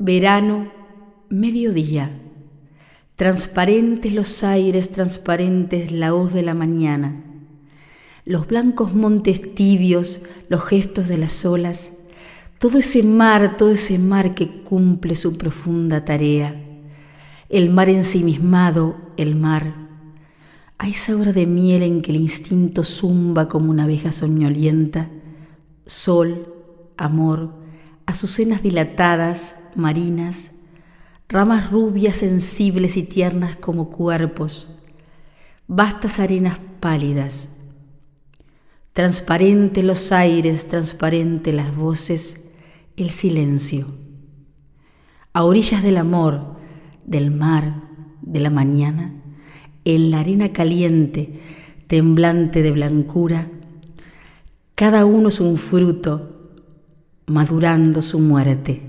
Verano, mediodía. Transparentes los aires, transparentes la hoz de la mañana. Los blancos montes tibios, los gestos de las olas. Todo ese mar, todo ese mar que cumple su profunda tarea. El mar ensimismado, el mar. A esa hora de miel en que el instinto zumba como una abeja soñolienta. Sol, amor, azucenas dilatadas, marinas, ramas rubias, sensibles y tiernas como cuerpos, vastas arenas pálidas. Transparente los aires, transparente las voces, el silencio. A orillas del amor, del mar, de la mañana, en la arena caliente, temblante de blancura, cada uno es un fruto madurando su muerte.